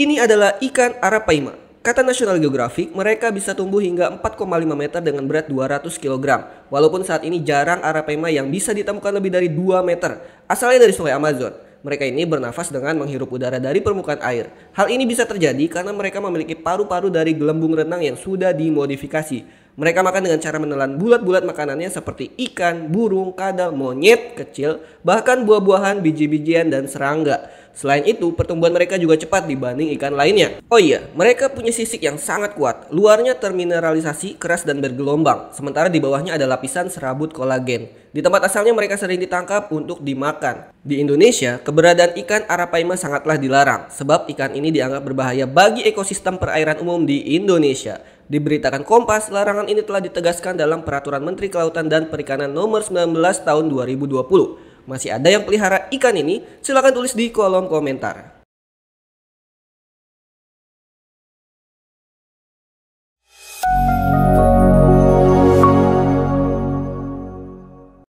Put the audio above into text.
Ini adalah ikan arapaima. Kata National Geographic, mereka bisa tumbuh hingga 4,5 meter dengan berat 200 kg. Walaupun saat ini jarang arapaima yang bisa ditemukan lebih dari 2 meter. Asalnya dari sungai Amazon. Mereka ini bernafas dengan menghirup udara dari permukaan air. Hal ini bisa terjadi karena mereka memiliki paru-paru dari gelembung renang yang sudah dimodifikasi. Mereka makan dengan cara menelan bulat-bulat makanannya seperti ikan, burung, kadal, monyet, kecil, bahkan buah-buahan, biji-bijian, dan serangga. Selain itu, pertumbuhan mereka juga cepat dibanding ikan lainnya. Oh iya, mereka punya sisik yang sangat kuat. Luarnya termineralisasi, keras dan bergelombang, sementara di bawahnya ada lapisan serabut kolagen. Di tempat asalnya mereka sering ditangkap untuk dimakan. Di Indonesia, keberadaan ikan arapaima sangatlah dilarang sebab ikan ini dianggap berbahaya bagi ekosistem perairan umum di Indonesia. Diberitakan Kompas, larangan ini telah ditegaskan dalam Peraturan Menteri Kelautan dan Perikanan Nomor 19 Tahun 2020 masih ada yang pelihara ikan ini? Silahkan tulis di kolom komentar. Thank you